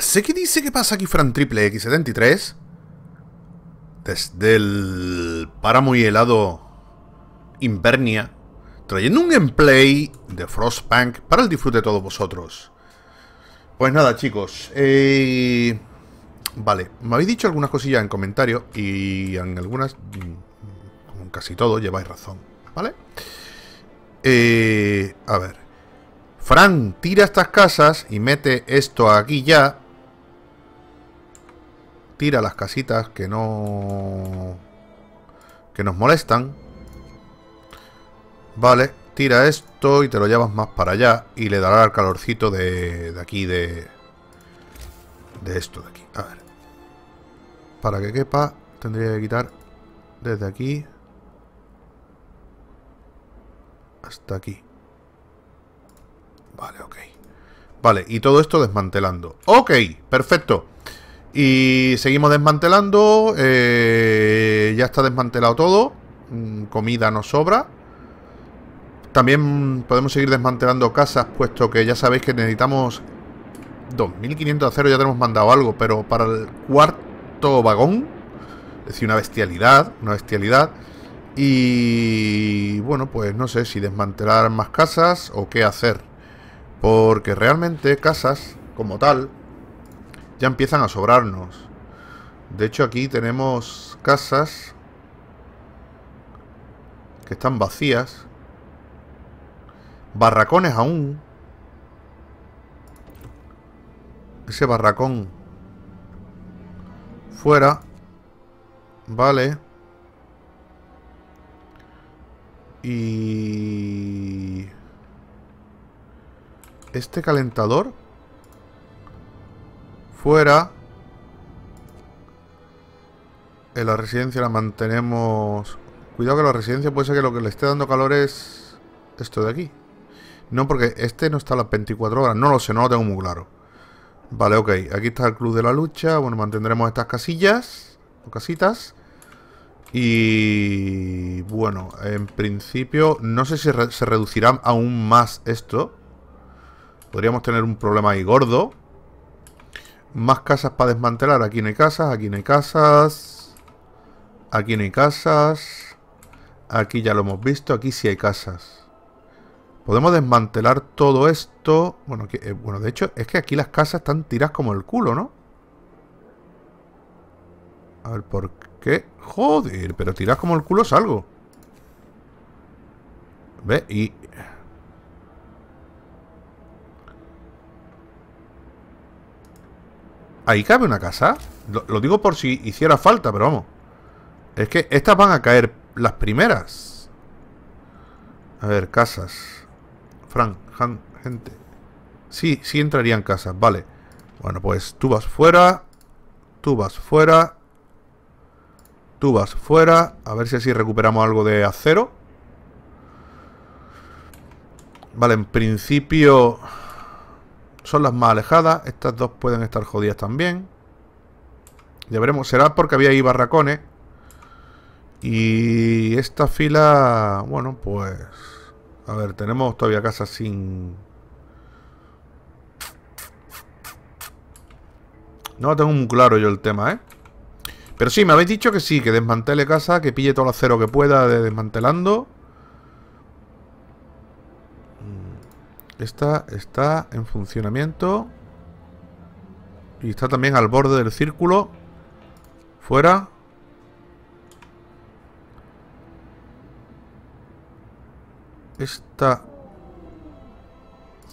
sé que dice que pasa aquí Fran Triple X73 desde el páramo y helado Invernia, trayendo un gameplay de Frostpunk para el disfrute de todos vosotros. Pues nada, chicos, eh, vale, me habéis dicho algunas cosillas en comentarios y en algunas, como casi todo, lleváis razón, ¿vale? Eh, a ver, Fran, tira estas casas y mete esto aquí ya tira las casitas que no... Que nos molestan. Vale, tira esto y te lo llevas más para allá. Y le dará el calorcito de, de aquí, de... De esto de aquí. A ver. Para que quepa, tendría que quitar desde aquí hasta aquí. Vale, ok. Vale, y todo esto desmantelando. Ok, perfecto. Y seguimos desmantelando. Eh, ya está desmantelado todo. Mm, comida nos sobra. También podemos seguir desmantelando casas, puesto que ya sabéis que necesitamos 2.500 acero, ya tenemos mandado algo, pero para el cuarto vagón, es decir, una bestialidad, una bestialidad. Y bueno, pues no sé si desmantelar más casas o qué hacer. Porque realmente casas, como tal, ya empiezan a sobrarnos. De hecho, aquí tenemos casas que están vacías. Barracones aún. Ese barracón. Fuera. Vale. Y... Este calentador fuera. En la residencia la mantenemos... Cuidado que la residencia puede ser que lo que le esté dando calor es esto de aquí. No, porque este no está a las 24 horas. No lo sé, no lo tengo muy claro. Vale, ok. Aquí está el club de la lucha. Bueno, mantendremos estas casillas. O casitas. Y... Bueno, en principio... No sé si se reducirá aún más esto. Podríamos tener un problema ahí gordo. Más casas para desmantelar. Aquí no hay casas, aquí no hay casas. Aquí no hay casas. Aquí ya lo hemos visto, aquí sí hay casas. Podemos desmantelar todo esto. Bueno, que, eh, bueno, de hecho, es que aquí las casas están tiras como el culo, ¿no? A ver, ¿por qué? Joder, pero tiras como el culo es algo. ¿Ves? Y Ahí cabe una casa. Lo, digo por si hiciera falta, pero vamos. Es que estas van a caer las primeras. A ver, casas. Frank, gente. Sí, sí entrarían casas, vale. Bueno, pues tú vas fuera. Tú vas fuera. Tú vas fuera. A ver si así recuperamos algo de acero. Vale, en principio... Son las más alejadas. Estas dos pueden estar jodidas también. Ya Será porque había ahí barracones. Y esta fila... Bueno, pues... A ver, tenemos todavía casas sin... No tengo muy claro yo el tema, ¿eh? Pero sí, me habéis dicho que sí, que desmantele casa, que pille todo el acero que pueda de desmantelando. Esta está en funcionamiento. Y está también al borde del círculo. Fuera. Esta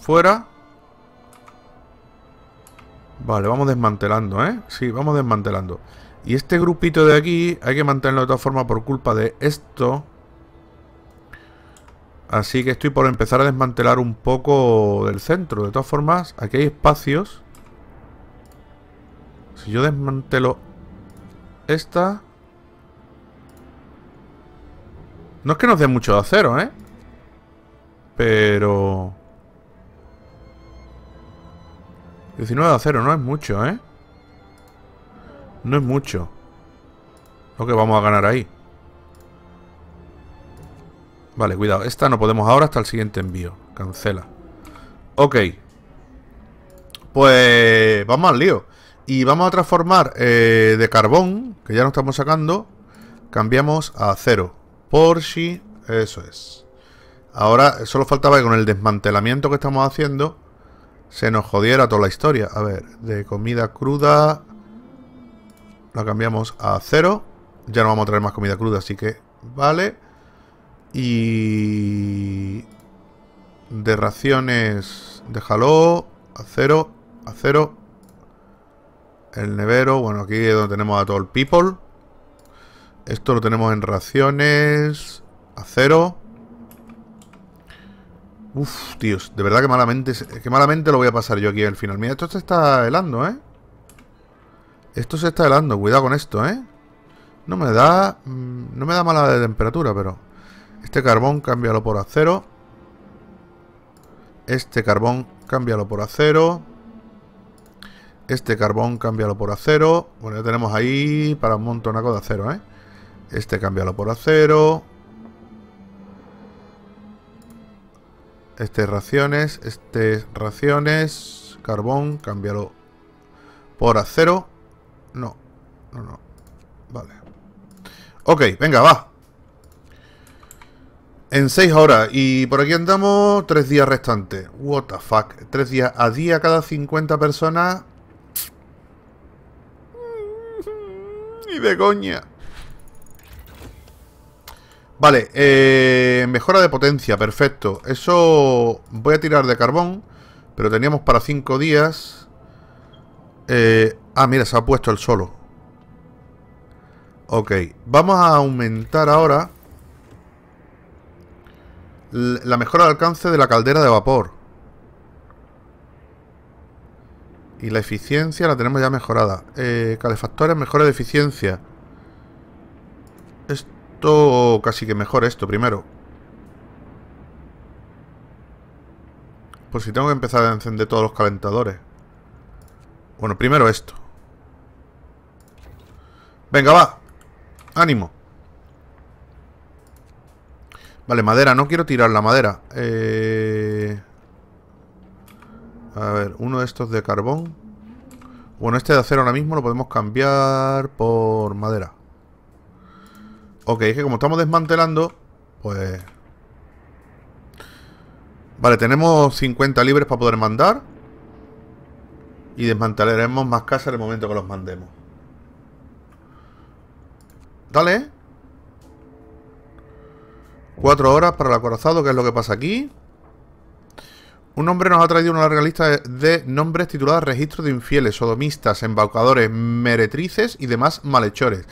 fuera. Vale, vamos desmantelando, ¿eh? Sí, vamos desmantelando. Y este grupito de aquí hay que mantenerlo de todas formas por culpa de esto. Así que estoy por empezar a desmantelar un poco del centro. De todas formas, aquí hay espacios. Si yo desmantelo esta... No es que nos dé mucho de acero, ¿eh? Pero... 19 de acero, no es mucho, ¿eh? No es mucho. Lo que vamos a ganar ahí. Vale, cuidado. Esta no podemos ahora hasta el siguiente envío. Cancela. Ok. Pues vamos al lío. Y vamos a transformar eh, de carbón, que ya no estamos sacando, cambiamos a cero. Por si... Eso es. Ahora solo faltaba que con el desmantelamiento que estamos haciendo se nos jodiera toda la historia. A ver, de comida cruda la cambiamos a cero. Ya no vamos a traer más comida cruda, así que vale. Y... De raciones... Déjalo. a cero El nevero. Bueno, aquí es donde tenemos a todo el people. Esto lo tenemos en raciones. a cero Uf, tíos. De verdad que malamente, que malamente lo voy a pasar yo aquí al final. Mira, esto se está helando, ¿eh? Esto se está helando. Cuidado con esto, ¿eh? No me da... Mm, no me da mala de temperatura, pero... Este carbón, cámbialo por acero. Este carbón, cámbialo por acero. Este carbón, cámbialo por acero. Bueno, ya tenemos ahí para un montonaco de acero, ¿eh? Este, cámbialo por acero. Este, raciones. Este, raciones. Carbón, cámbialo por acero. No, no, no. Vale. Ok, venga, va. En 6 horas, y por aquí andamos 3 días restantes. What the fuck. 3 días a día cada 50 personas. Y de coña. Vale, eh, mejora de potencia, perfecto. Eso voy a tirar de carbón, pero teníamos para 5 días. Eh, ah, mira, se ha puesto el solo. Ok, vamos a aumentar ahora la mejora de alcance de la caldera de vapor. Y la eficiencia la tenemos ya mejorada. Eh, calefactores, mejora de eficiencia. Esto casi que mejor esto primero. Por si tengo que empezar a encender todos los calentadores. Bueno, primero esto. Venga, va. Ánimo. Vale, madera, no quiero tirar la madera. Eh, a ver, uno de estos de carbón. Bueno, este de acero ahora mismo lo podemos cambiar por madera. Ok, es que como estamos desmantelando, pues... Vale, tenemos 50 libres para poder mandar. Y desmantelaremos más casas en el momento que los mandemos. Dale. Eh. Cuatro horas para el acorazado, que es lo que pasa aquí. Un hombre nos ha traído una larga lista de nombres titulada Registro de infieles, sodomistas, embaucadores, meretrices y demás malhechores.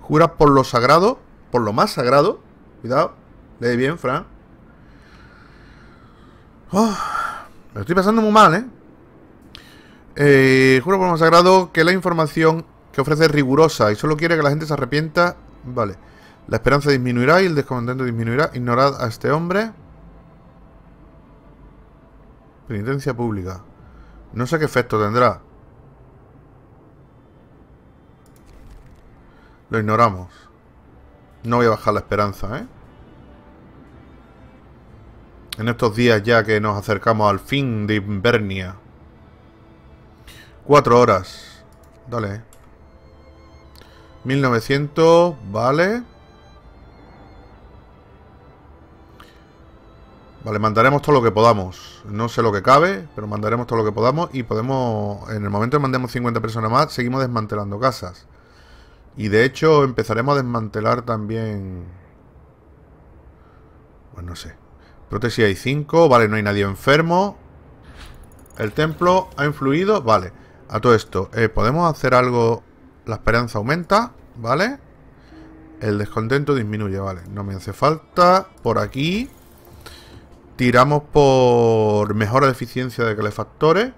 Jura por lo sagrado, por lo más sagrado. Cuidado, lee bien, Fran. Oh, me estoy pasando muy mal, ¿eh? ¿eh? Juro por lo más sagrado que la información que ofrece es rigurosa y solo quiere que la gente se arrepienta. Vale. La esperanza disminuirá y el descontento disminuirá. Ignorad a este hombre. Penitencia pública. No sé qué efecto tendrá. Lo ignoramos. No voy a bajar la esperanza, ¿eh? En estos días ya que nos acercamos al fin de Invernia. Cuatro horas. Dale. 1900, vale. Vale, mandaremos todo lo que podamos. No sé lo que cabe, pero mandaremos todo lo que podamos y podemos, en el momento que mandemos 50 personas más, seguimos desmantelando casas. Y de hecho empezaremos a desmantelar también... Pues no sé. Prótesis hay 5, vale, no hay nadie enfermo. El templo ha influido, vale. A todo esto, eh, podemos hacer algo... La esperanza aumenta, ¿vale? El descontento disminuye, vale. No me hace falta. Por aquí... Tiramos por mejora de eficiencia de calefactores.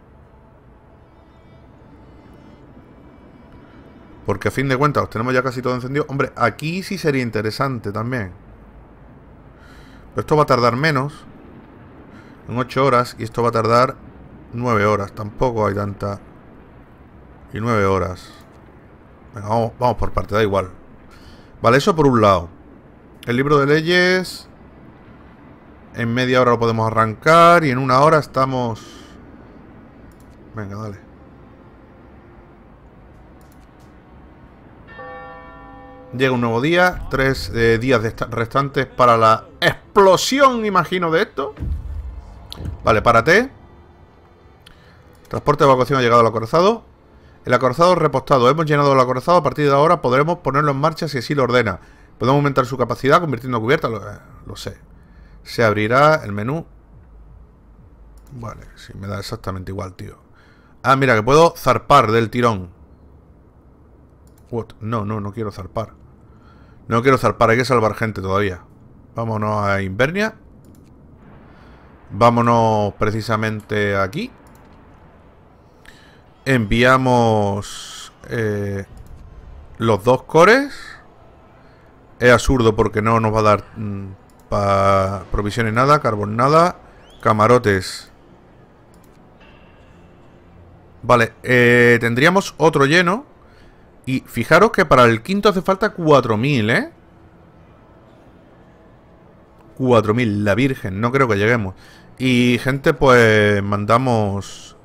Porque a fin de cuentas tenemos ya casi todo encendido. Hombre, aquí sí sería interesante también. Pero esto va a tardar menos. En 8 horas. Y esto va a tardar 9 horas. Tampoco hay tanta... Y 9 horas. vamos, vamos por parte, da igual. Vale, eso por un lado. El libro de leyes... En media hora lo podemos arrancar y en una hora estamos... Venga, dale. Llega un nuevo día, tres eh, días restantes para la explosión, imagino, de esto. Vale, párate. Transporte de evacuación ha llegado al acorazado. El acorazado repostado. Hemos llenado el acorazado. A partir de ahora podremos ponerlo en marcha si así lo ordena. Podemos aumentar su capacidad convirtiendo cubierta. lo eh, sé se abrirá el menú. Vale, sí, me da exactamente igual, tío. Ah, mira, que puedo zarpar del tirón. What? No, no, no quiero zarpar. No quiero zarpar, hay que salvar gente todavía. Vámonos a Invernia. Vámonos precisamente aquí. Enviamos eh, los dos cores. Es absurdo porque no nos va a dar... Mm, Pa provisiones nada, carbón nada, camarotes. Vale, eh, tendríamos otro lleno. Y fijaros que para el quinto hace falta 4.000, ¿eh? 4.000, la virgen, no creo que lleguemos. Y gente, pues mandamos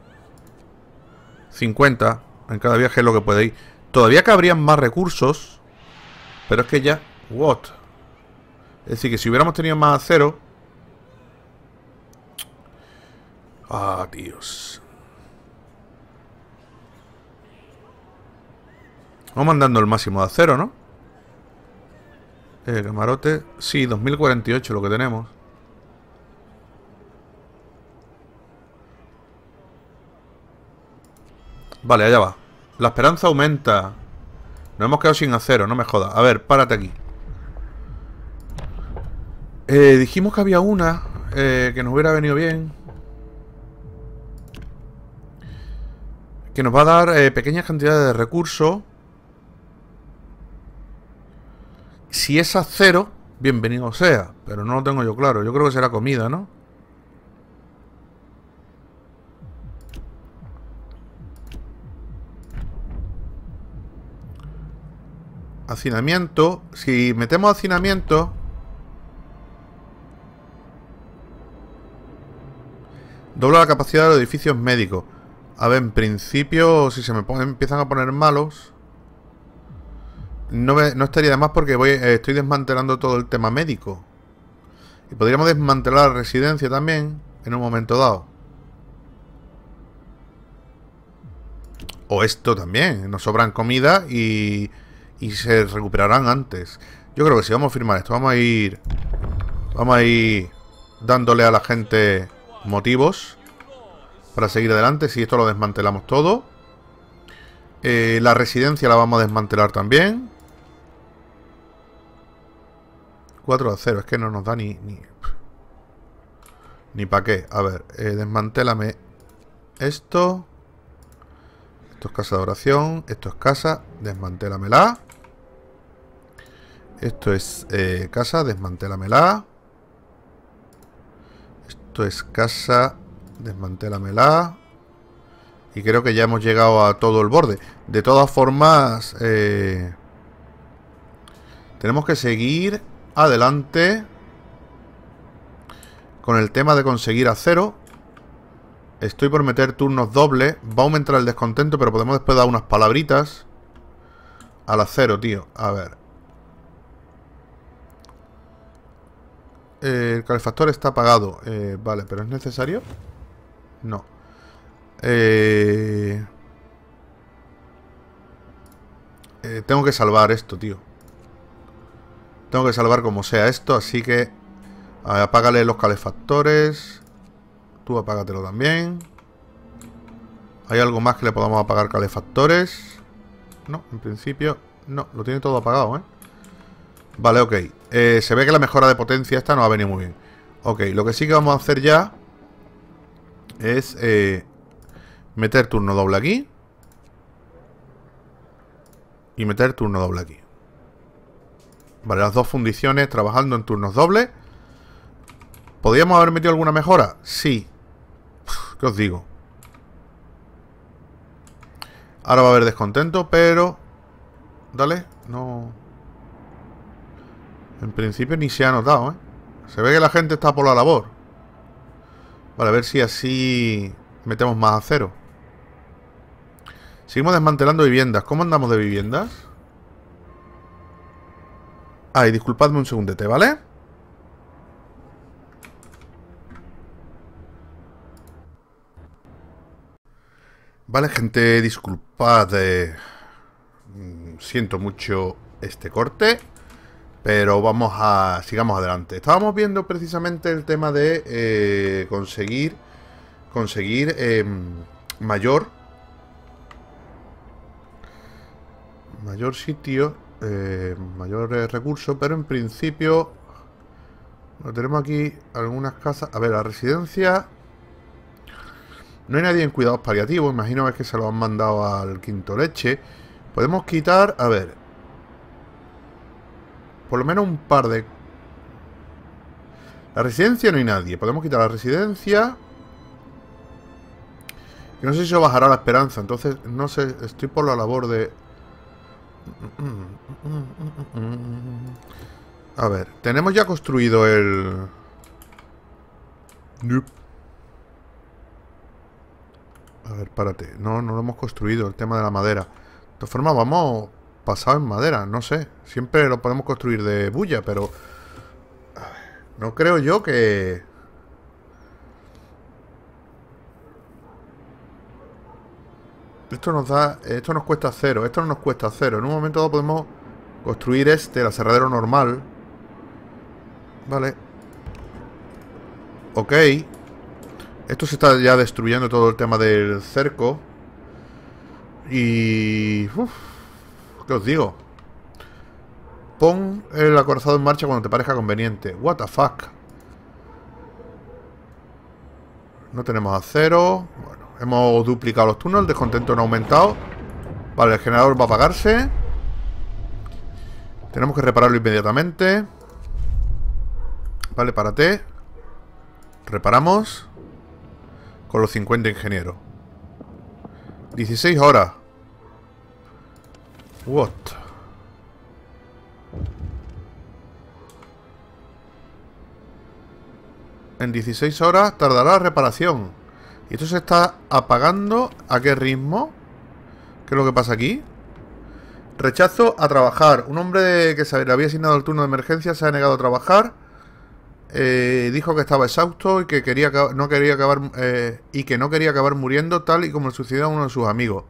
50 en cada viaje lo que podéis. Todavía cabrían más recursos, pero es que ya... What? Es decir, que si hubiéramos tenido más acero... Ah, Dios. Vamos mandando el máximo de acero, ¿no? El camarote... Sí, 2048 lo que tenemos. Vale, allá va. La esperanza aumenta. Nos hemos quedado sin acero, no me jodas. A ver, párate aquí. Eh, dijimos que había una eh, que nos hubiera venido bien. Que nos va a dar eh, pequeñas cantidades de recursos. Si es a cero, bienvenido sea. Pero no lo tengo yo claro. Yo creo que será comida, ¿no? Hacinamiento. Si metemos hacinamiento... Dobla la capacidad de los edificios médicos. A ver, en principio, si se me empiezan a poner malos... No, no estaría de más porque eh, estoy desmantelando todo el tema médico. Y podríamos desmantelar la residencia también en un momento dado. O esto también. Nos sobran comida y, y se recuperarán antes. Yo creo que si vamos a firmar esto. Vamos a ir... Vamos a ir dándole a la gente motivos para seguir adelante. Si esto lo desmantelamos todo. Eh, la residencia la vamos a desmantelar también. 4 a 0. Es que no nos da ni... Ni, ni para qué. A ver, eh, desmantélame esto. Esto es casa de oración. Esto es casa. Desmantélamela. Esto es eh, casa. Desmantélamela. Esto es casa, desmantélamela. Y creo que ya hemos llegado a todo el borde. De todas formas, eh, tenemos que seguir adelante con el tema de conseguir acero. Estoy por meter turnos dobles. Va a aumentar el descontento, pero podemos después dar unas palabritas al acero, tío. A ver. Eh, el calefactor está apagado. Eh, vale, pero ¿es necesario? No. Eh, tengo que salvar esto, tío. Tengo que salvar como sea esto, así que... apágale los calefactores. Tú apágatelo también. ¿Hay algo más que le podamos apagar calefactores? No, en principio... No, lo tiene todo apagado, ¿eh? Vale, ok. Eh, se ve que la mejora de potencia esta no ha a venir muy bien. Ok, lo que sí que vamos a hacer ya es eh, meter turno doble aquí. Y meter turno doble aquí. Vale, las dos fundiciones trabajando en turnos dobles. ¿Podríamos haber metido alguna mejora? Sí. ¿Qué os digo? Ahora va a haber descontento, pero... Dale, no... En principio ni se ha notado, ¿eh? Se ve que la gente está por la labor. Vale, ver si así metemos más acero. Seguimos desmantelando viviendas. ¿Cómo andamos de viviendas? Ay, disculpadme un segundete, ¿vale? Vale, gente, disculpad. Eh, siento mucho este corte. Pero vamos a... sigamos adelante. Estábamos viendo precisamente el tema de eh, conseguir... conseguir em, mayor... mayor sitio, eh, mayor eh, recurso, pero en principio... Bueno, tenemos aquí algunas casas... A ver, la residencia... No hay nadie en cuidados paliativos, imagino que se lo han mandado al quinto leche. Podemos quitar... A ver, por lo menos un par de... La residencia no hay nadie. Podemos quitar la residencia. no sé si eso bajará la esperanza. Entonces, no sé. Estoy por la labor de... A ver. Tenemos ya construido el... A ver, párate. No, no lo hemos construido. El tema de la madera. De todas formas, vamos pasado en madera, no sé. Siempre lo podemos construir de bulla, pero... No creo yo que... Esto nos da... Esto nos cuesta cero. Esto no nos cuesta cero. En un momento podemos construir este, el aserradero normal. Vale. Ok. Esto se está ya destruyendo todo el tema del cerco. Y... Uf. ¿Qué os digo? Pon el acorazado en marcha cuando te parezca conveniente. What the fuck. No tenemos acero. Bueno, hemos duplicado los túneles. El descontento no ha aumentado. Vale, el generador va a apagarse. Tenemos que repararlo inmediatamente. Vale, párate. Reparamos. Con los 50 ingenieros. 16 horas. What? En 16 horas tardará la reparación. ¿Y esto se está apagando? ¿A qué ritmo? ¿Qué es lo que pasa aquí? Rechazo a trabajar. Un hombre que se le había asignado el turno de emergencia se ha negado a trabajar. Eh, dijo que estaba exhausto y que quería no quería acabar eh, y que no quería acabar muriendo tal y como le sucedió a uno de sus amigos.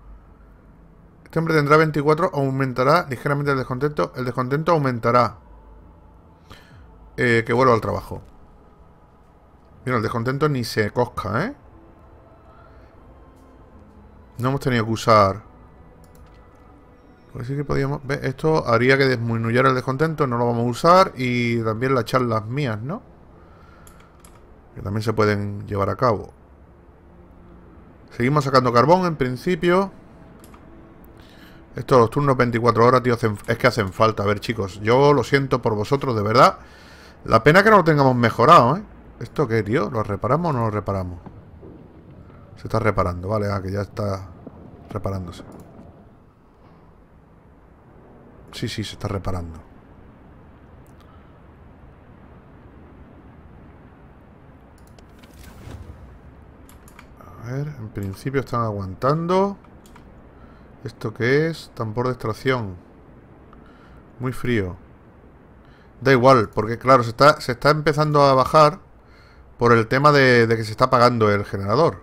Este hombre tendrá 24, aumentará ligeramente el descontento. El descontento aumentará. Eh, que vuelva al trabajo. Mira, el descontento ni se cosca, ¿eh? No hemos tenido que usar... Pues que podíamos... Esto haría que disminuyera el descontento, no lo vamos a usar. Y también las charlas mías, ¿no? Que también se pueden llevar a cabo. Seguimos sacando carbón en principio. Estos los turnos 24 horas, tío, es que hacen falta. A ver, chicos, yo lo siento por vosotros, de verdad. La pena que no lo tengamos mejorado, ¿eh? ¿Esto qué, tío? ¿Lo reparamos o no lo reparamos? Se está reparando, vale, ah, que ya está reparándose. Sí, sí, se está reparando. A ver, en principio están aguantando. ¿Esto qué es? Tambor de extracción. Muy frío. Da igual, porque claro, se está, se está empezando a bajar por el tema de, que se está apagando el generador.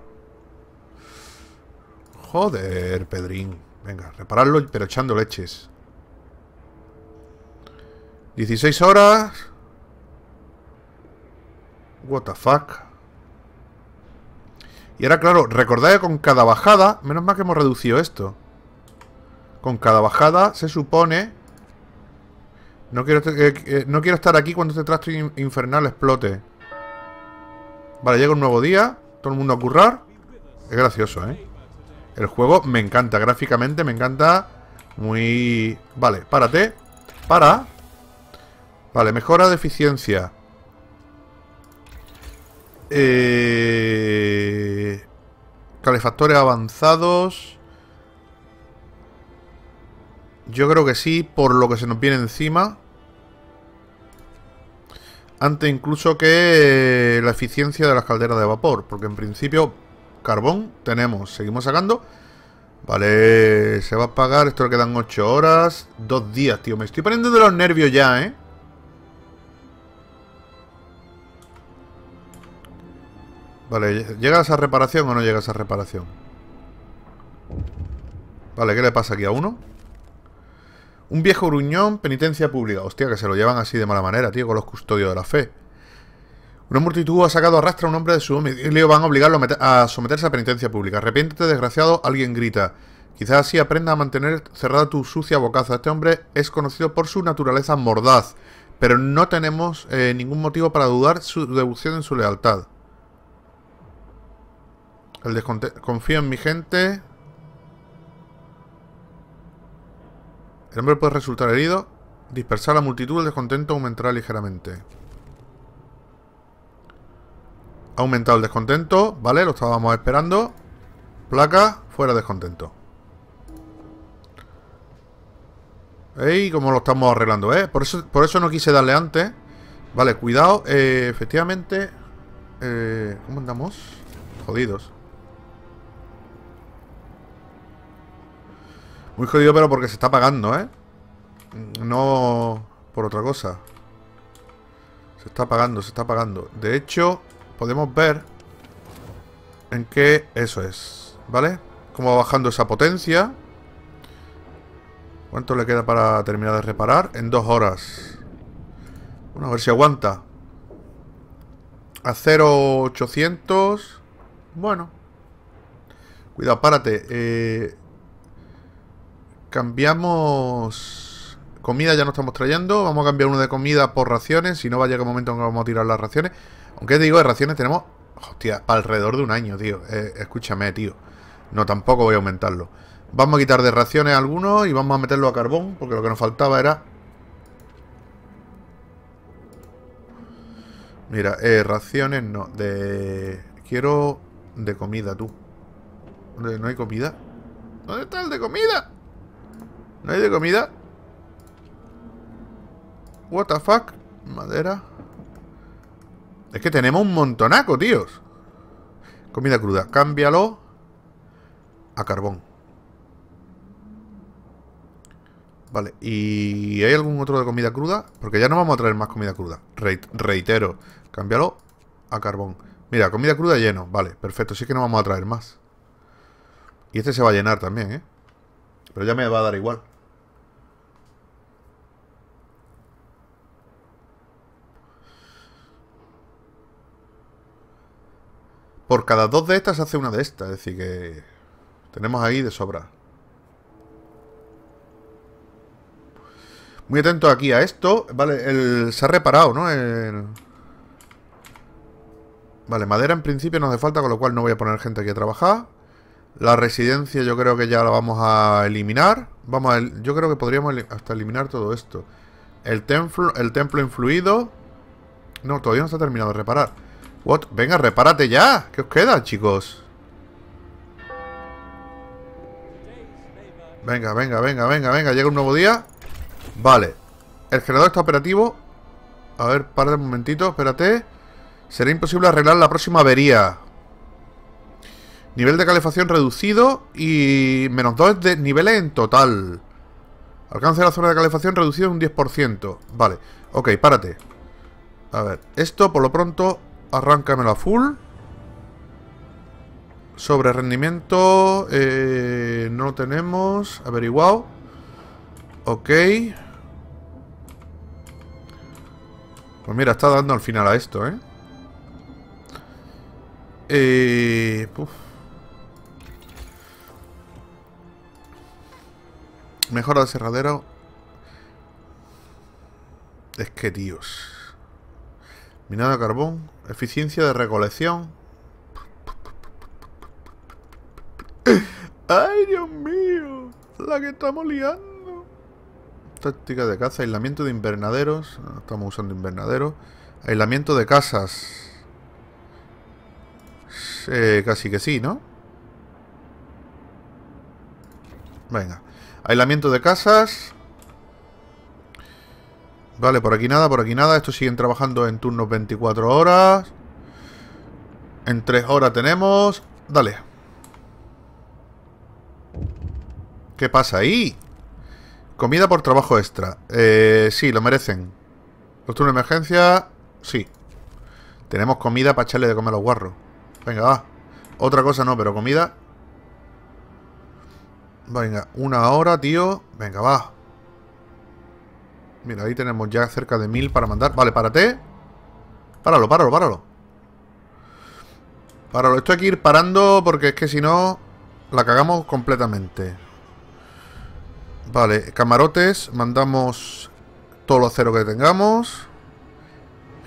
Joder, Pedrín. Venga, repararlo, pero echando leches. 16 horas. What the fuck. Y ahora, claro, recordad que con cada bajada... Menos mal que hemos reducido esto. Con cada bajada se supone... No quiero, eh, eh, no quiero estar aquí cuando este trasto infernal explote. Vale, llega un nuevo día. Todo el mundo a currar. Es gracioso, ¿eh? El juego me encanta. Gráficamente me encanta. Muy... Vale, párate. Para. Vale, mejora de eficiencia. Eh... Calefactores avanzados. Yo creo que sí, por lo que se nos viene encima. Antes incluso que eh, la eficiencia de las calderas de vapor. Porque en principio, carbón tenemos. Seguimos sacando. Vale, se va a pagar. Esto le quedan 8 horas. Dos días, tío. Me estoy poniendo de los nervios ya, ¿eh? Vale, ¿llega esa reparación o no llega esa reparación? Vale, ¿qué le pasa aquí a uno? Un viejo gruñón, penitencia pública. Hostia, que se lo llevan así de mala manera, tío, con los custodios de la fe. Una multitud ha sacado arrastra a un hombre de su domicilio. Van a obligarlo a, someterse a penitencia pública. Arrepiéntete, desgraciado, alguien grita. Quizás así aprenda a mantener cerrada tu sucia bocaza. Este hombre es conocido por su naturaleza mordaz, pero no tenemos eh, ningún motivo para dudar su devoción en su lealtad. El en mi gente. El hombre puede resultar herido. Dispersar la multitud, el descontento aumentará ligeramente. Ha aumentado el descontento, ¿vale? Lo estábamos esperando. Placa, fuera descontento. Ey, como lo estamos arreglando, eh? Por eso, no quise darle antes. Vale, cuidado. Eh, efectivamente... Eh, ¿Cómo andamos? Jodidos. Muy jodido, pero porque se está pagando, ¿eh? No por otra cosa. Se está pagando, se está pagando. De hecho, podemos ver en qué eso es, ¿vale? Como va bajando esa potencia. ¿Cuánto le queda para terminar de reparar? En dos horas. Bueno, a ver si aguanta. A 0,800. Bueno. Cuidado, párate. Eh, Cambiamos... Comida ya no estamos trayendo. Vamos a cambiar uno de comida por raciones. Si no, vaya a momento en que vamos a tirar las raciones. Aunque digo, de raciones tenemos... Hostia, alrededor de un año, tío. Eh, escúchame, tío. No, tampoco voy a aumentarlo. Vamos a quitar de raciones algunos y vamos a meterlo a carbón. Porque lo que nos faltaba era... Mira, eh, raciones no. De... Quiero... De comida, tú. ¿No hay comida? ¿Dónde está el de comida? ¿No hay de comida? What the fuck Madera Es que tenemos un montonaco, tíos Comida cruda Cámbialo A carbón Vale, ¿y hay algún otro de comida cruda? Porque ya no vamos a traer más comida cruda Reitero, cámbialo a carbón Mira, comida cruda lleno, vale, perfecto Sí que no vamos a traer más Y este se va a llenar también, ¿eh? Pero ya me va a dar igual Por cada dos de estas hace una de estas, es decir que tenemos ahí de sobra. Muy atento aquí a esto. Vale, el, se ha reparado, ¿no? Vale, madera en principio no hace falta, con lo cual no voy a poner gente aquí a trabajar. La residencia yo creo que ya la vamos a eliminar. Vamos yo creo que podríamos hasta eliminar todo esto. El templo, el templo influido. No, todavía no está terminado de reparar. Venga, repárate ya. ¿Qué os queda, chicos? Venga, venga, venga, venga, venga. Llega un nuevo día. Vale. El generador está operativo. A ver, para un momentito, espérate. Será imposible arreglar la próxima avería. Nivel de calefacción reducido y menos dos de niveles en total. Alcance de la zona de calefacción reducido un 10%. Vale. Ok, párate. A ver, esto por lo pronto Arráncamelo a full. Sobre rendimiento... Eh, no lo tenemos. Averiguado. Ok. Pues mira, está dando al final a esto, ¿eh? Eh... Mejora de cerradero. Es que, tíos. Minado de carbón. Eficiencia de recolección. ¡Ay, Dios mío! La que estamos liando. Táctica de caza, aislamiento de invernaderos. Ah, estamos usando invernaderos. Aislamiento de casas. Eh, casi que sí, ¿no? Venga. Aislamiento de casas. Vale, por aquí nada, por aquí nada. Estos siguen trabajando en turnos 24 horas. En 3 horas tenemos... Dale. ¿Qué pasa ahí? Comida por trabajo extra. Eh, sí, lo merecen. Los turnos de emergencia... Sí. Tenemos comida para echarle de comer a los guarros. Venga, va. Otra cosa no, pero comida... Venga, una hora, tío. Venga, va. Mira, ahí tenemos ya cerca de mil para mandar. Vale, párate. Páralo, páralo, páralo. Páralo. Esto hay que ir parando porque es que si no, la cagamos completamente. Vale, camarotes. Mandamos todo lo cero que tengamos.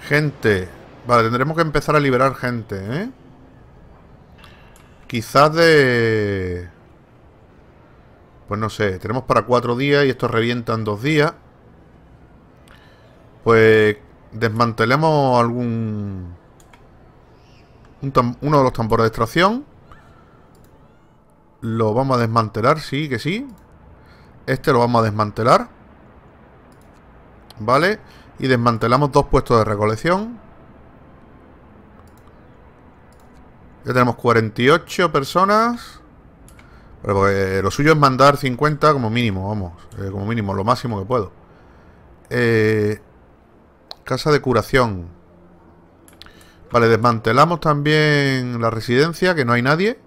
Gente. Vale, tendremos que empezar a liberar gente, ¿eh? Quizás de... Pues no sé, tenemos para cuatro días y estos revientan dos días. Pues desmantelemos algún... uno de los tambores de extracción. Lo vamos a desmantelar, sí, que sí. Este lo vamos a desmantelar. Vale. Y desmantelamos dos puestos de recolección. Ya tenemos 48 personas. lo suyo es mandar 50 como mínimo, vamos. Eh, como mínimo, lo máximo que puedo. Eh, Casa de curación. Vale, desmantelamos también la residencia, que no hay nadie.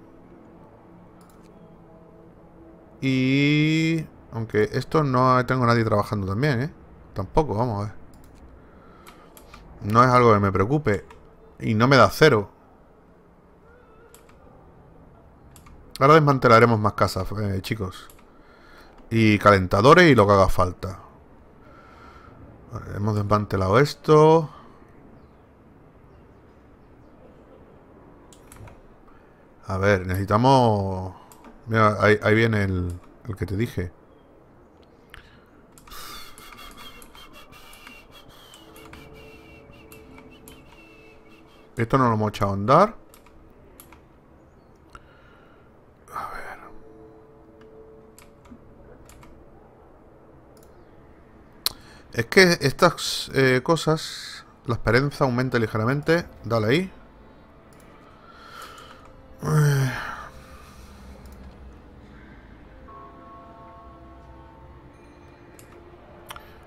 Y... Aunque esto no tengo nadie trabajando también, ¿eh? Tampoco, vamos a ver. No es algo que me preocupe. Y no me da cero. Ahora desmantelaremos más casas, eh, chicos. Y calentadores y lo que haga falta hemos desmantelado esto. A ver, necesitamos... Mira, ahí, viene el, el que te dije. Esto no lo hemos echado a andar. Es que estas eh, cosas, la esperanza aumenta ligeramente. Dale ahí.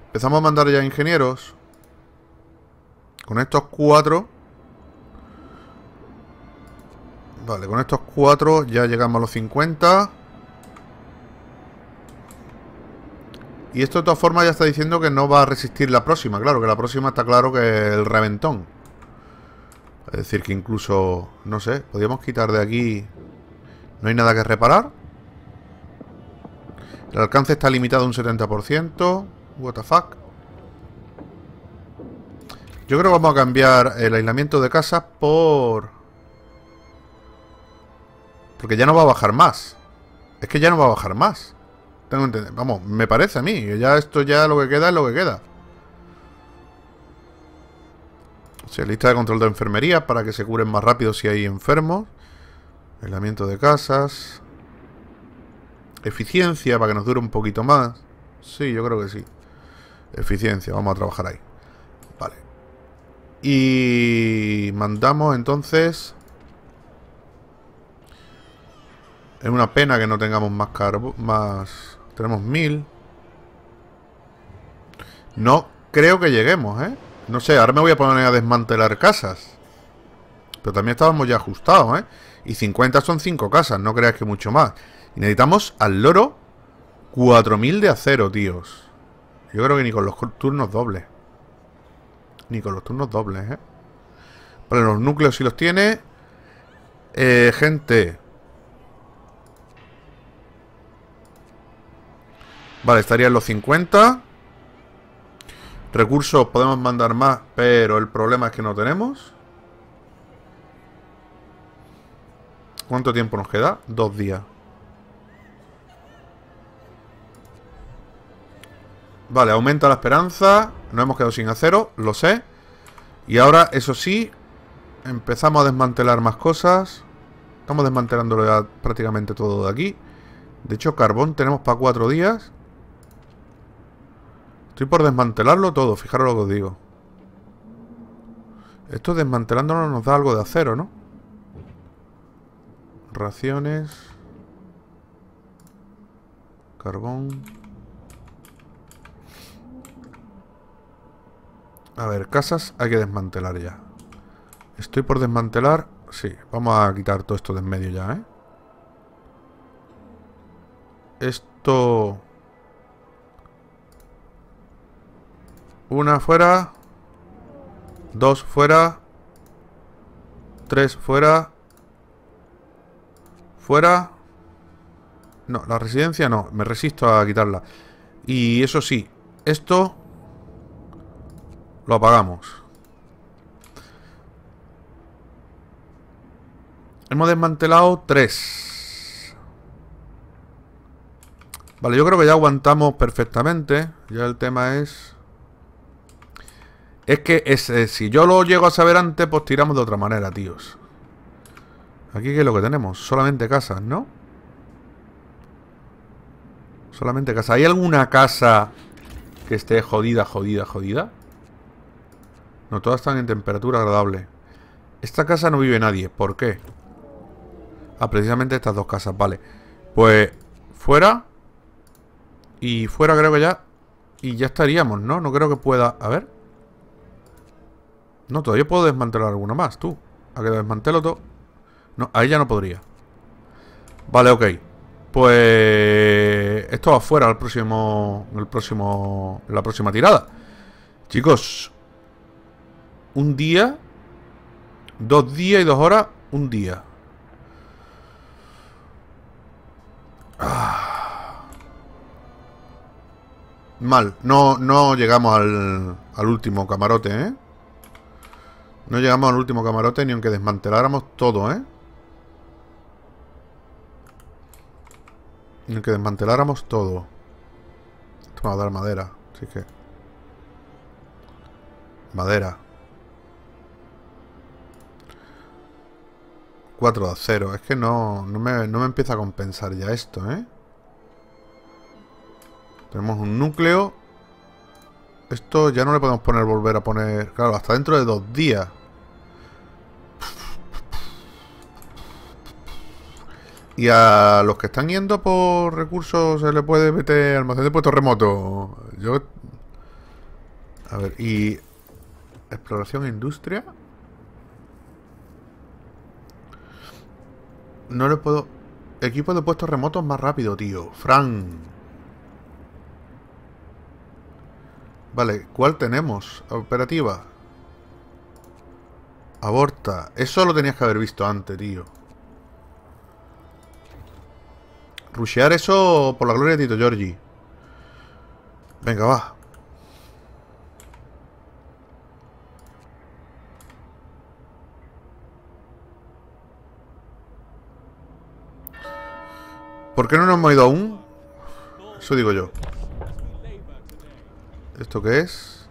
Empezamos a mandar ya ingenieros. Con estos cuatro. Vale, con estos cuatro ya llegamos a los 50. Y esto de todas formas ya está diciendo que no va a resistir la próxima. Claro, que la próxima está claro que el reventón. Es decir, que incluso, no sé, podríamos quitar de aquí... No hay nada que reparar. El alcance está limitado un 70%. What Yo creo que vamos a cambiar el aislamiento de casa por... Porque ya no va a bajar más. Es que ya no va a bajar más. Tengo entendido. Vamos, me parece a mí. Ya esto ya lo que queda es lo que queda. O sea, lista de control de enfermería para que se curen más rápido si hay enfermos. Aislamiento de casas. Eficiencia para que nos dure un poquito más. Sí, yo creo que sí. Eficiencia, vamos a trabajar ahí. Vale. Y mandamos entonces... Es una pena que no tengamos más, carbón... más tenemos 1000. No creo que lleguemos, ¿eh? No sé, ahora me voy a poner a desmantelar casas. Pero también estábamos ya ajustados, ¿eh? Y 50 son 5 casas, no creas que mucho más. Y necesitamos al loro 4000 de acero, tíos. Yo creo que ni con los turnos dobles. Ni con los turnos dobles, ¿eh? Pero los núcleos si los tiene. Eh, gente, Vale, estaría en los 50. Recursos podemos mandar más, pero el problema es que no tenemos. ¿Cuánto tiempo nos queda? Dos días. Vale, aumenta la esperanza. No hemos quedado sin acero, lo sé. Y ahora, eso sí, empezamos a desmantelar más cosas. Estamos desmantelando prácticamente todo de aquí. De hecho, carbón tenemos para cuatro días. Estoy por desmantelarlo todo, fijaros lo que os digo. Esto desmantelándolo nos da algo de acero, ¿no? Raciones. Carbón. A ver, casas hay que desmantelar ya. Estoy por desmantelar... Sí, vamos a quitar todo esto de en medio ya, ¿eh? Esto... Una fuera. Dos fuera. Tres fuera. Fuera. No, la residencia no. Me resisto a quitarla. Y eso sí, esto lo apagamos. Hemos desmantelado tres. Vale, yo creo que ya aguantamos perfectamente. Ya el tema es... Es que eh, si yo lo llego a saber antes, pues tiramos de otra manera, tíos. Aquí que es lo que tenemos, solamente casas, ¿no? Solamente casas. ¿Hay alguna casa que esté jodida, jodida, jodida? No, todas están en temperatura agradable. Esta casa no vive nadie, ¿por qué? Ah, precisamente estas dos casas, vale. Pues fuera y fuera creo que ya y ya estaríamos, ¿no? No creo que pueda, a ver. No, todavía puedo desmantelar alguno más, tú. A que desmantelo todo. No, ahí ya no podría. Vale, ok. Pues esto va afuera al próximo. El próximo. La próxima tirada. Chicos. Un día. Dos días y dos horas. Un día. Ah. Mal, no, no llegamos al, al último camarote, ¿eh? No llegamos al último camarote ni aunque desmanteláramos todo, ¿eh? Ni aunque desmanteláramos todo. Esto va a dar madera, así que... Madera. 4 a acero. Es que no, no, me, no me empieza a compensar ya esto, ¿eh? Tenemos un núcleo. Esto ya no le podemos poner, volver a poner... Claro, hasta dentro de dos días. Y a los que están yendo por recursos se le puede meter almacén de puestos remoto. Yo... A ver, y... Exploración e industria. No lo puedo... Equipo de puestos remotos más rápido, tío. Fran. Vale, ¿cuál tenemos? Operativa. Aborta. Eso lo tenías que haber visto antes, tío. Rushear eso por la gloria de Tito Giorgi. Venga, va. ¿Por qué no nos hemos ido aún? Eso digo yo. ¿Esto qué es?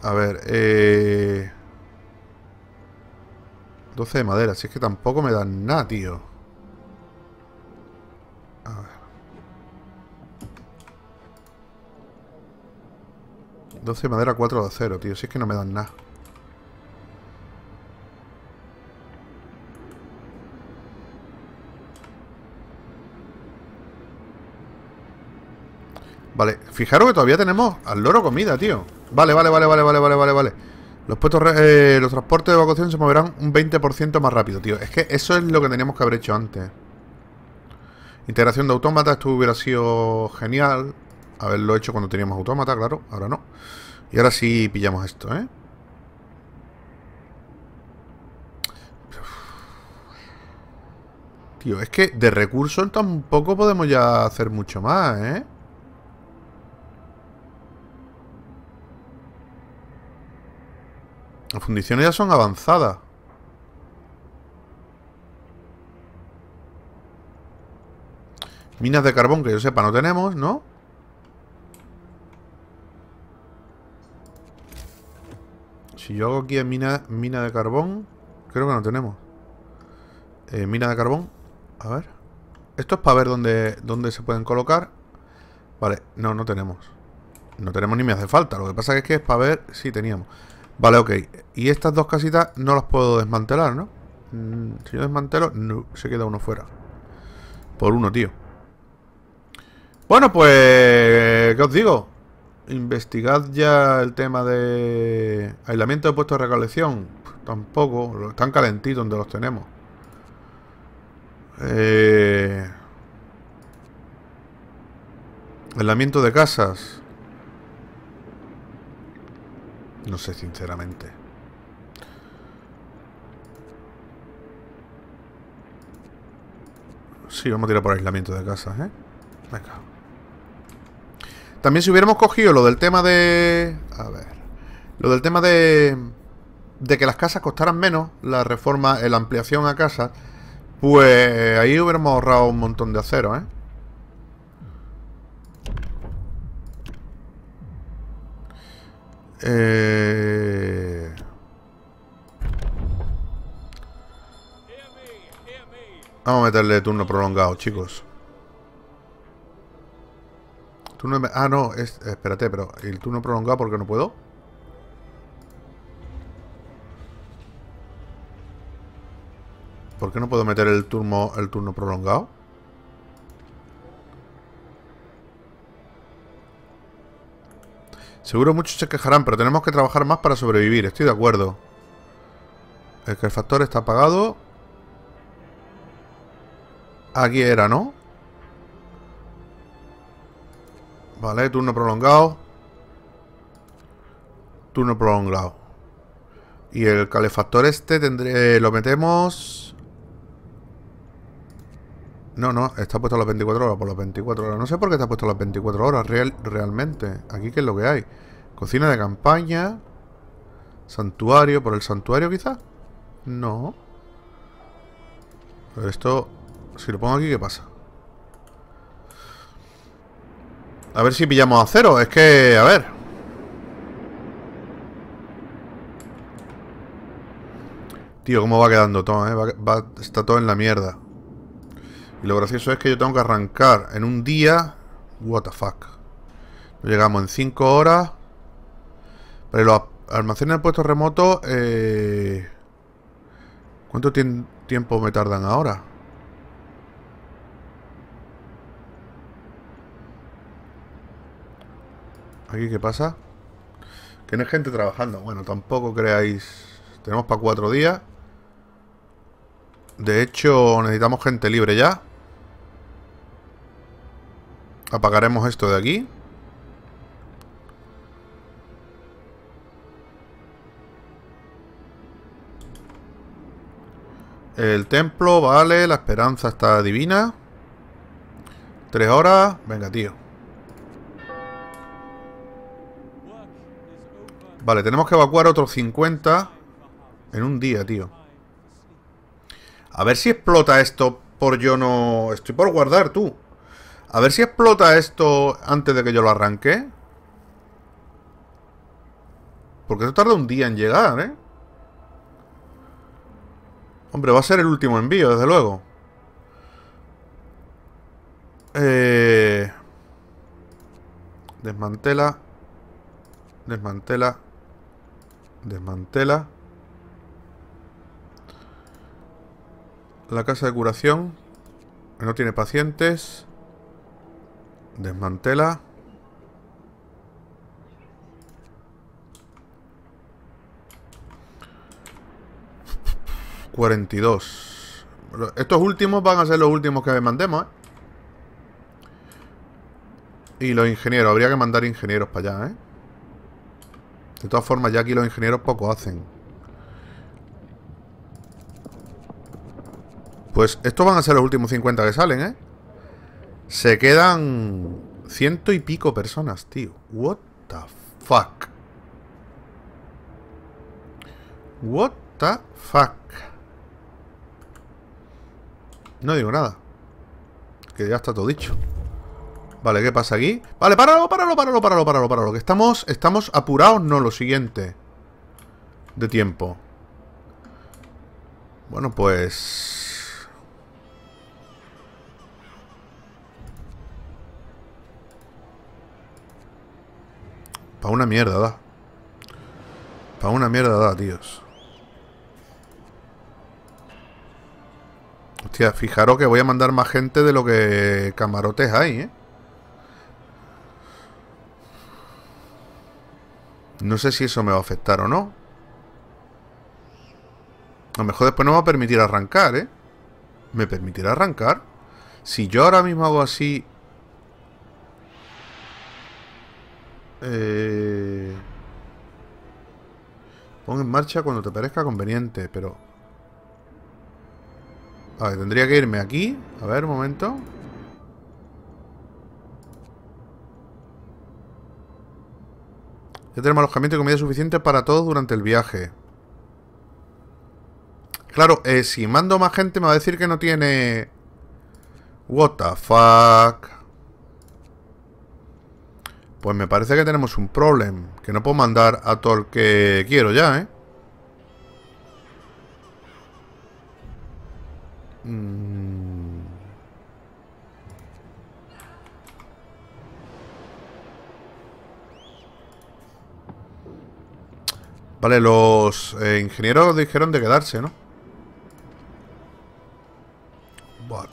A ver, eh... 12 de madera, si es que tampoco me dan nada, tío. 12 madera, 4 de acero, tío. Si es que no me dan nada. Vale, fijaros que todavía tenemos al loro comida, tío. Vale, vale, vale, vale, vale, vale, vale, vale. Los puestos, eh, los transportes de evacuación se moverán un 20% más rápido, tío. Es que eso es lo que teníamos que haber hecho antes. Integración de autómatas, esto hubiera sido genial. Haberlo hecho cuando teníamos autómata, claro, ahora no. Y ahora sí pillamos esto, ¿eh? Tío, es que de recursos tampoco podemos ya hacer mucho más, ¿eh? Las fundiciones ya son avanzadas. Minas de carbón, que yo sepa, no tenemos, ¿no? Si yo hago aquí mina, mina de carbón, creo que no tenemos. Eh, mina de carbón, a ver. Esto es para ver dónde, dónde se pueden colocar. Vale, no, no tenemos. No tenemos ni me hace falta. Lo que pasa es que es para ver si teníamos. Vale, ok. Y estas dos casitas no las puedo desmantelar, ¿no? Mm, si yo desmantelo, no, se queda uno fuera. Por uno, tío. Bueno, pues... ¿Qué os digo? investigad ya el tema de aislamiento de puestos de recolección. Pues tampoco, están calentitos donde los tenemos. Eh, aislamiento de casas. No sé, sinceramente. Sí, vamos a tirar por aislamiento de casas, ¿eh? Venga. También si hubiéramos cogido lo del tema de... A ver. Lo del tema de... De que las casas costaran menos, la reforma, eh, la ampliación a casa, pues ahí hubiéramos ahorrado un montón de acero, ¿eh? Eh... Vamos a meterle turno prolongado, chicos. Ah, no, es... espérate, pero el turno prolongado porque no puedo. ¿Por qué no puedo meter el turno, el turno prolongado? Seguro muchos se quejarán, pero tenemos que trabajar más para sobrevivir, estoy de acuerdo. Es que el factor está apagado. Aquí era, ¿no? Vale, turno prolongado. Turno prolongado. Y el calefactor este tendré, eh, lo metemos... No, no, está puesto a las 24 horas, por las 24 horas. No sé por qué está puesto a las 24 horas real, realmente. Aquí qué es lo que hay. Cocina de campaña. Santuario, por el santuario quizás. No. Pero esto, si lo pongo aquí, ¿qué pasa? A ver si pillamos a cero. Es que, a ver. Tío, cómo va quedando todo, ¿eh? está todo en la mierda. Y lo gracioso es que yo tengo que arrancar en un día... What the fuck. Llegamos en 5 horas. Pero los almacenes de puesto remoto... Eh, ¿Cuánto tiempo me tardan ahora? ¿Aquí qué pasa? Que gente trabajando. Bueno, tampoco creáis... Tenemos para cuatro días. De hecho, necesitamos gente libre ya. Apagaremos esto de aquí. El templo, vale, la esperanza está divina. Tres horas. Venga, tío. Vale, tenemos que evacuar otros 50 en un día, tío. A ver si explota esto por yo no... Estoy por guardar, tú. A ver si explota esto antes de que yo lo arranque. Porque esto tarda un día en llegar, ¿eh? Hombre, va a ser el último envío, desde luego. Eh... Desmantela. Desmantela. Desmantela. La casa de curación. No tiene pacientes. Desmantela. ...42... Estos últimos van a ser los últimos que mandemos, ¿eh? Y los ingenieros, habría que mandar ingenieros para allá, ¿eh? De todas formas, ya aquí los ingenieros poco hacen. Pues estos van a ser los últimos 50 que salen, ¿eh? Se quedan ciento y pico personas, tío. What the fuck? What the fuck? No digo nada. Que ya está todo dicho. Vale, ¿qué pasa aquí? Vale, páralo, páralo, páralo, páralo, páralo, páralo. Que estamos, estamos apurados, no, lo siguiente. De tiempo. Bueno, pues... Pa' una mierda, da. Pa' una mierda, da, tíos. Hostia, fijaros que voy a mandar más gente de lo que camarotes hay, ¿eh? No sé si eso me va a afectar o no. A lo mejor después no me va a permitir arrancar, ¿eh? ¿Me permitirá arrancar? Si yo ahora mismo hago así... Eh... Pon en marcha cuando te parezca conveniente, pero... A ver, tendría que irme aquí. A ver, un momento. Ya tenemos alojamiento y comida suficiente para todos durante el viaje. Claro, eh, si mando más gente me va a decir que no tiene... What the fuck... Pues me parece que tenemos un problema. Que no puedo mandar a todo el que quiero ya, ¿eh? Mmm... Vale, los eh, ingenieros dijeron de quedarse, ¿no? Buah,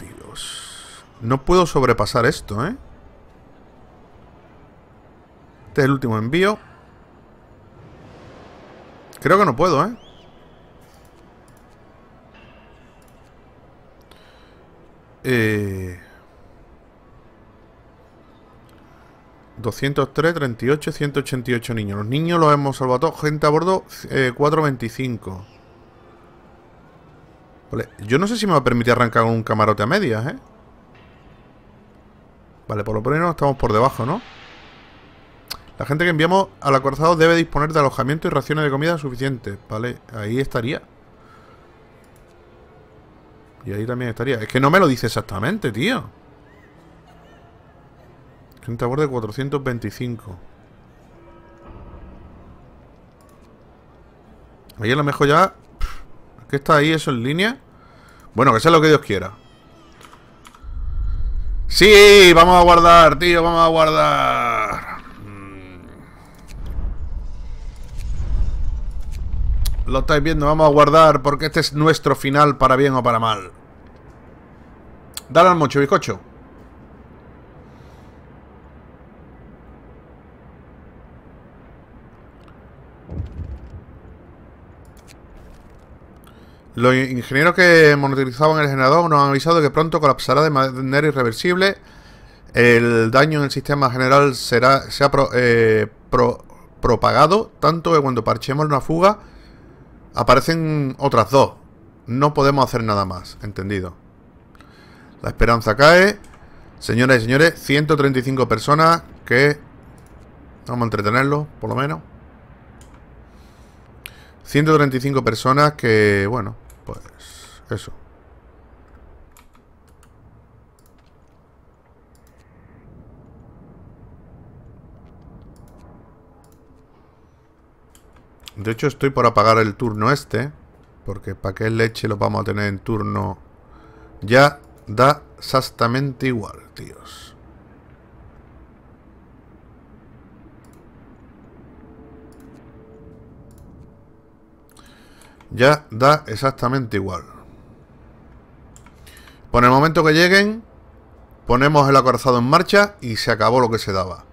No puedo sobrepasar esto, ¿eh? Este es el último envío. Creo que no puedo, ¿eh? Eh... 203, 38, 188 niños. Los niños los hemos salvado Gente a bordo, 425. Eh, vale, yo no sé si me va a permitir arrancar un camarote a medias, ¿eh? Vale, por lo menos estamos por debajo, ¿no? La gente que enviamos al acorazado debe disponer de alojamiento y raciones de comida suficientes. Vale, ahí estaría. Y ahí también estaría. Es que no me lo dice exactamente, tío. 30 tabor de 425. Ahí a lo mejor ya... ¿Qué está ahí eso en línea? Bueno, que sea lo que Dios quiera. Sí, vamos a guardar, tío, vamos a guardar. Mm. Lo estáis viendo, vamos a guardar porque este es nuestro final para bien o para mal. Dale al mocho, bizcocho. Los ingenieros que monetizaban el generador nos han avisado que pronto colapsará de manera irreversible. El daño en el sistema general será, se ha eh, propagado, tanto que cuando parchemos una fuga aparecen otras dos. No podemos hacer nada más, entendido. La esperanza cae. Señoras y señores, 135 personas que... Vamos a entretenerlo, por lo menos. 135 personas que, bueno, pues eso. De hecho estoy por apagar el turno este, porque para qué leche lo vamos a tener en turno. Ya da exactamente igual, tíos. ya da exactamente igual. Por el momento que lleguen, ponemos el acorazado en marcha y se acabó lo que se daba.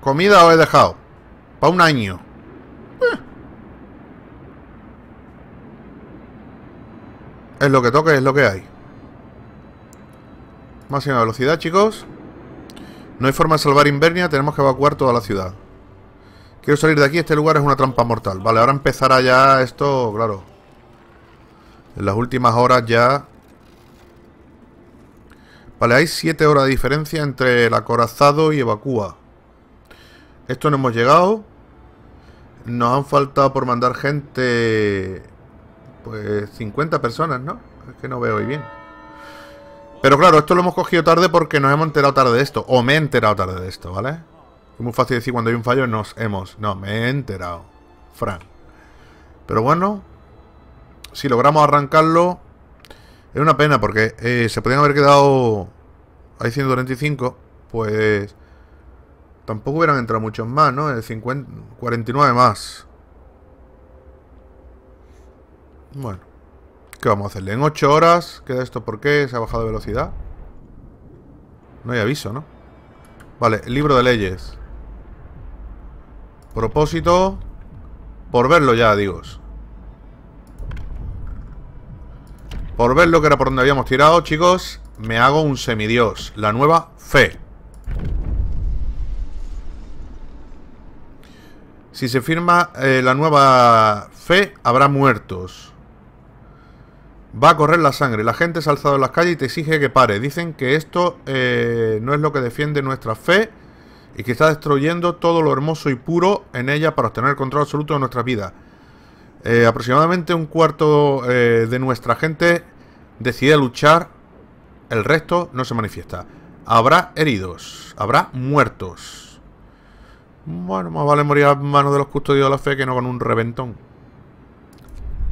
Comida os he dejado. Para un año. Eh. Es lo que toque, es lo que hay. Máxima velocidad, chicos. No hay forma de salvar Invernia, tenemos que evacuar toda la ciudad. Quiero salir de aquí, este lugar es una trampa mortal. Vale, ahora empezará ya esto, claro. En las últimas horas ya... Vale, hay 7 horas de diferencia entre el acorazado y evacúa. Esto no hemos llegado. Nos han faltado por mandar gente... Pues 50 personas, ¿no? Es que no veo ahí bien. Pero claro, esto lo hemos cogido tarde porque nos hemos enterado tarde de esto. O me he enterado tarde de esto, ¿vale? Es muy fácil decir cuando hay un fallo, nos hemos. No, me he enterado. Fran. Pero bueno, si logramos arrancarlo, es una pena porque eh, se podían haber quedado... Ahí 135 pues... Tampoco hubieran entrado muchos más, ¿no? El 50, 49 más. Bueno. ¿Qué vamos a hacerle? ¿En 8 horas? ¿Queda esto por qué? ¿Se ha bajado de velocidad? No hay aviso, ¿no? Vale, el libro de leyes. Propósito. Por verlo ya, digo. Por ver lo que era por donde habíamos tirado, chicos, me hago un semidios. La nueva fe. Si se firma eh, la nueva fe, habrá muertos. Va a correr la sangre. La gente se ha alzado en las calles y te exige que pare. Dicen que esto eh, no es lo que defiende nuestra fe y que está destruyendo todo lo hermoso y puro en ella para obtener el control absoluto de nuestra vida. Eh, aproximadamente un cuarto eh, de nuestra gente decide luchar, el resto no se manifiesta. Habrá heridos, habrá muertos. Bueno, más vale morir a manos de los custodios de la fe que no con un reventón.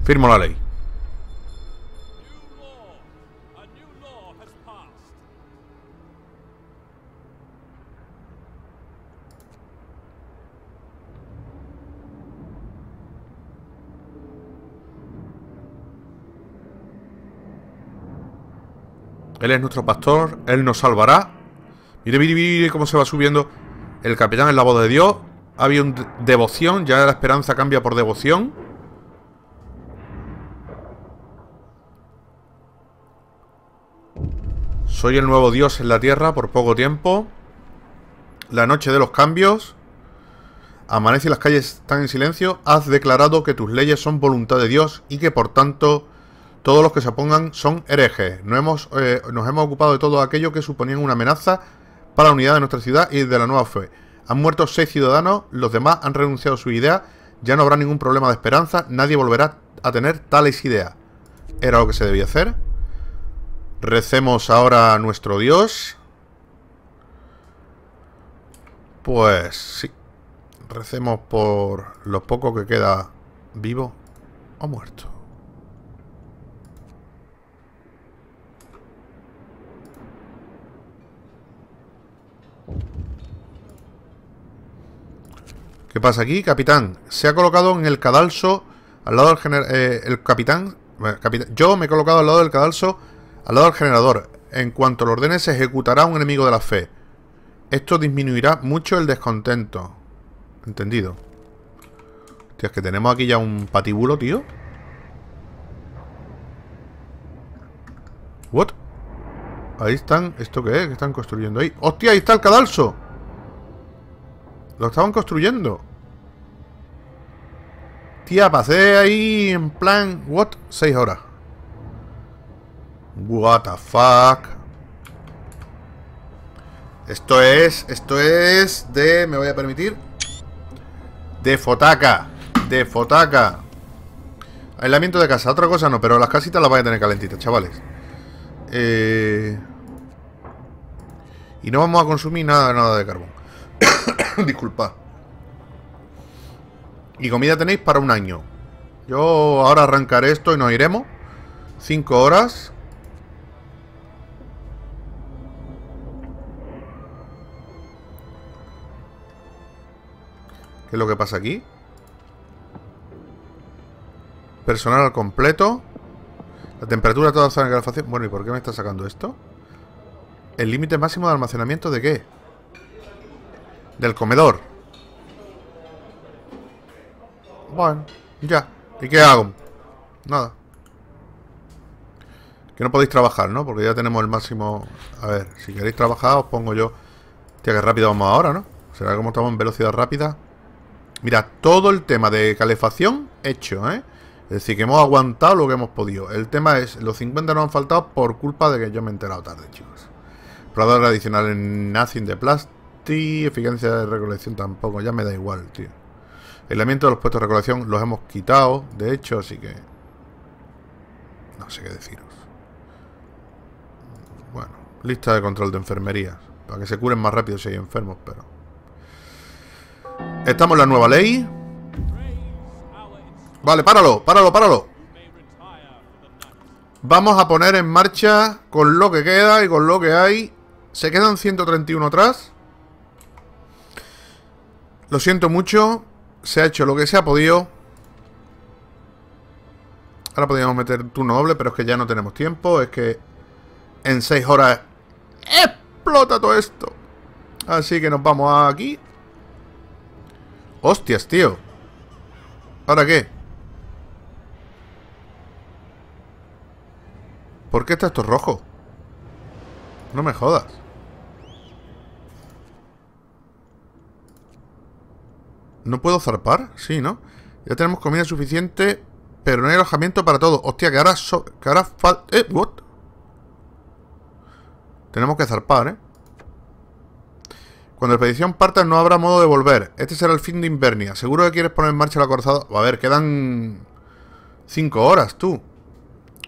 Firmo la ley. Él es nuestro pastor, Él nos salvará. Mire, mire, mire cómo se va subiendo. El capitán es la voz de Dios. Había habido devoción, ya la esperanza cambia por devoción. Soy el nuevo Dios en la tierra por poco tiempo. La noche de los cambios. Amanece y las calles están en silencio. Has declarado que tus leyes son voluntad de Dios y que por tanto todos los que se opongan son herejes. Nos hemos, eh, nos hemos ocupado de todo aquello que suponían una amenaza para la unidad de nuestra ciudad y de la nueva fe. Han muerto seis ciudadanos, los demás han renunciado a su idea, ya no habrá ningún problema de esperanza, nadie volverá a tener tales ideas. Era lo que se debía hacer. Recemos ahora a nuestro Dios. Pues sí. Recemos por lo poco que queda vivo o muerto. ¿Qué pasa aquí, capitán? Se ha colocado en el cadalso al lado del generador... Eh, el capitán, Yo me he colocado al lado del cadalso al lado del generador. En cuanto lo ordene, se ejecutará un enemigo de la fe. Esto disminuirá mucho el descontento. Entendido. Hostia, es que tenemos aquí ya un patíbulo, tío. ¿What? Ahí están. ¿Esto qué es? ¿Qué están construyendo ahí? ¡Hostia! Ahí está el cadalso. Lo estaban construyendo. Tía, pasé ahí en plan... ¿What? Seis horas. What the fuck. Esto es... Esto es de... Me voy a permitir. De fotaca. De fotaca. Aislamiento de casa. Otra cosa no, pero las casitas las voy a tener calentitas, chavales. Eh... Y no vamos a consumir nada, nada de carbón. Disculpad. Y comida tenéis para un año. Yo ahora arrancaré esto y nos iremos. Cinco horas. ¿Qué es lo que pasa aquí? Personal al completo. La temperatura toda zona de calefacción. Bueno, ¿y por qué me está sacando esto? ¿El límite máximo de almacenamiento de qué? Del comedor. Bueno, ya. ¿Y qué hago? Nada. Que no podéis trabajar, ¿no? Porque ya tenemos el máximo... A ver, si queréis trabajar os pongo yo... Hostia, que rápido vamos ahora, ¿no? Será como estamos en velocidad rápida. Mira, todo el tema de calefacción hecho, ¿eh? Es decir, que hemos aguantado lo que hemos podido. El tema es, los 50 nos han faltado por culpa de que yo me he enterado tarde, chicos. Explorador adicional en Nothing de Plasti. Eficiencia de recolección tampoco. Ya me da igual, tío. El elemento de los puestos de recolección los hemos quitado, de hecho, así que... No sé qué deciros. Bueno, lista de control de enfermerías Para que se curen más rápido si hay enfermos, pero... Estamos en la nueva ley. Vale, páralo, páralo, páralo. Vamos a poner en marcha con lo que queda y con lo que hay se quedan 131 atrás. Lo siento mucho. Se ha hecho lo que se ha podido. Ahora podríamos meter tu noble, pero es que ya no tenemos tiempo. Es que en 6 horas explota todo esto. Así que nos vamos aquí. Hostias, tío. ¿Ahora qué? ¿Por qué está esto rojo? No me jodas. ¿No puedo zarpar? Sí, ¿no? Ya tenemos comida suficiente, pero no hay alojamiento para todos. Hostia, que ahora, ahora falta... Eh, what? Tenemos que zarpar, ¿eh? Cuando la expedición parta no habrá modo de volver. Este será el fin de Invernia. Seguro que quieres poner en marcha la acorazado. A ver, quedan... Cinco horas, tú.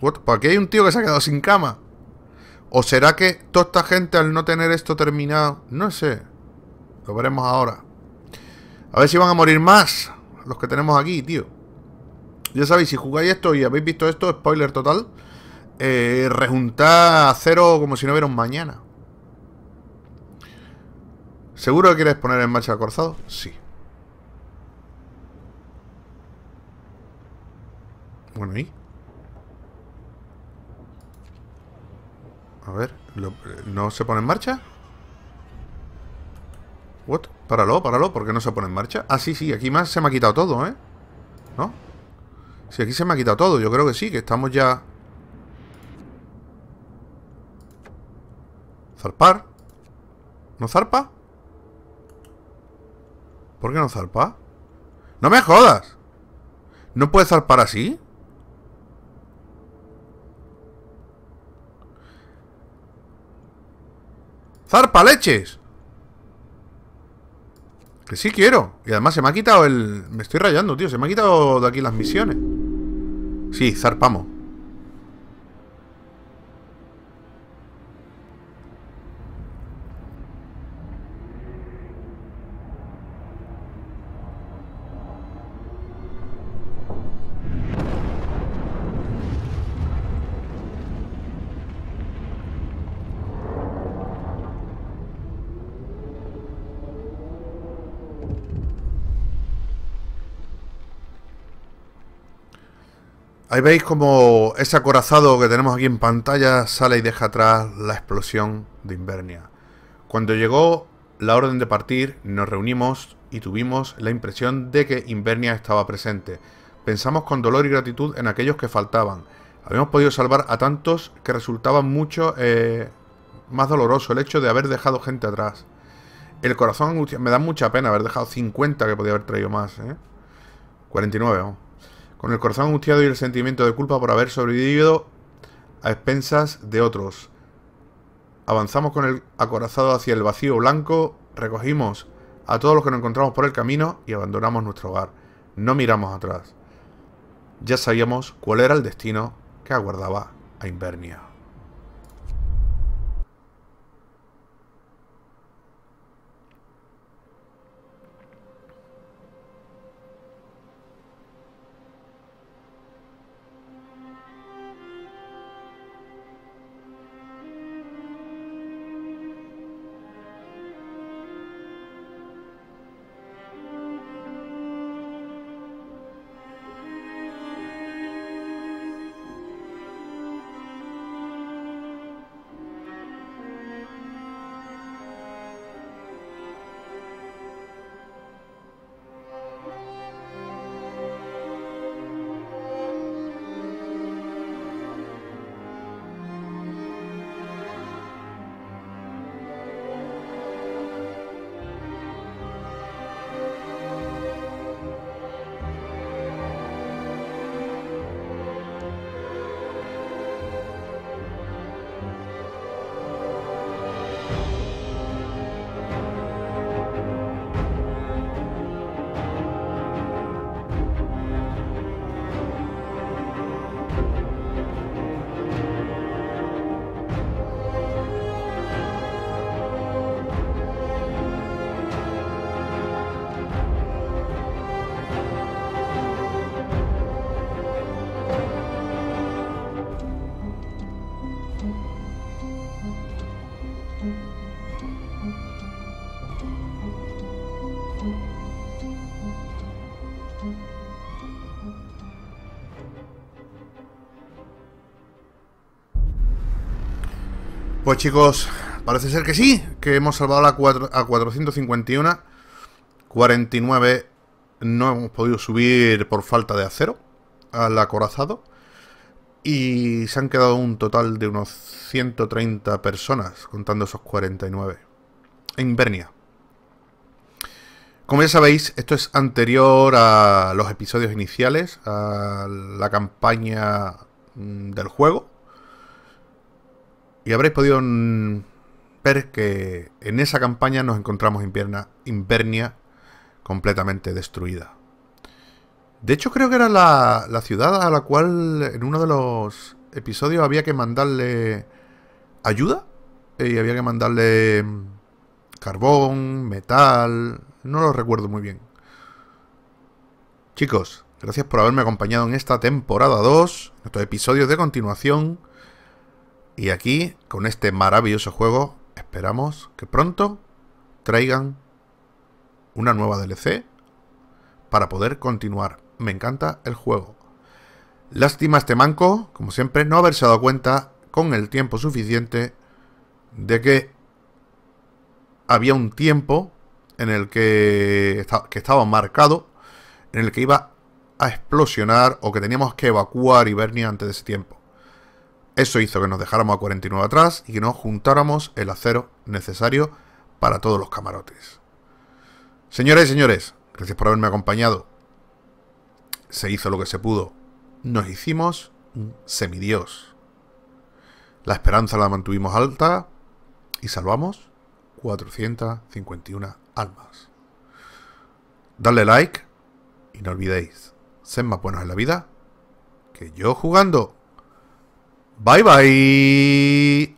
What? ¿Por pues hay un tío que se ha quedado sin cama? ¿O será que toda esta gente al no tener esto terminado? No sé. Lo veremos ahora. A ver si van a morir más los que tenemos aquí, tío. Ya sabéis, si jugáis esto y habéis visto esto, spoiler total, eh, rejuntad a cero como si no hubiera un mañana. ¿Seguro que quieres poner en marcha Corzado? Sí. Bueno, ¿y? A ver, ¿no se pone en marcha? ¿What? Páralo, páralo, ¿por qué no se pone en marcha? Ah, sí, sí, aquí más se me ha quitado todo, ¿eh? ¿No? Si aquí se me ha quitado todo, yo creo que sí, que estamos ya... Zarpar. ¿No zarpa? ¿Por qué no zarpa? ¡No me jodas! ¿No puede zarpar así? ¡Zarpa leches! Que sí quiero. Y además se me ha quitado el... Me estoy rayando, tío. Se me ha quitado de aquí las misiones. Sí, zarpamos. Ahí veis como ese acorazado que tenemos aquí en pantalla sale y deja atrás la explosión de Invernia. Cuando llegó la orden de partir, nos reunimos y tuvimos la impresión de que Invernia estaba presente. Pensamos con dolor y gratitud en aquellos que faltaban. Habíamos podido salvar a tantos que resultaba mucho eh, más doloroso el hecho de haber dejado gente atrás. El corazón Me da mucha pena haber dejado 50 que podía haber traído más. 49, ¿eh? con el corazón angustiado y el sentimiento de culpa por haber sobrevivido a expensas de otros. Avanzamos con el acorazado hacia el vacío blanco, recogimos a todos los que nos encontramos por el camino y abandonamos nuestro hogar. No miramos atrás. Ya sabíamos cuál era el destino que aguardaba a Invernia. Pues chicos, parece ser que sí, que hemos salvado a 451. 49 no hemos podido subir por falta de acero al acorazado. Y se han quedado un total de unos 130 personas, contando esos 49. En Invernia. Como ya sabéis, esto es anterior a los episodios iniciales, a la campaña mm, del juego y habréis podido mm, ver que en esa campaña nos encontramos Invernia, Invernia completamente destruida. De hecho, creo que era la, la, ciudad a la cual en uno de los episodios había que mandarle ayuda. Eh, y había que mandarle mm, carbón, metal. No lo recuerdo muy bien. Chicos, gracias por haberme acompañado en esta temporada 2, en estos episodios de continuación. Y aquí, con este maravilloso juego, esperamos que pronto traigan una nueva DLC para poder continuar. Me encanta el juego. Lástima este manco, como siempre, no haberse dado cuenta con el tiempo suficiente de que había un tiempo en el que, estaba marcado, en el que iba a explosionar o que teníamos que evacuar Ibernia antes de ese tiempo. Eso hizo que nos dejáramos a 49 atrás y que no juntáramos el acero necesario para todos los camarotes. Señores y señores, gracias por haberme acompañado. Se hizo lo que se pudo. Nos hicimos un semidios. La esperanza la mantuvimos alta y salvamos 451 almas. Dadle like y no olvidéis, sed más buenos en la vida que yo jugando. Bye bye.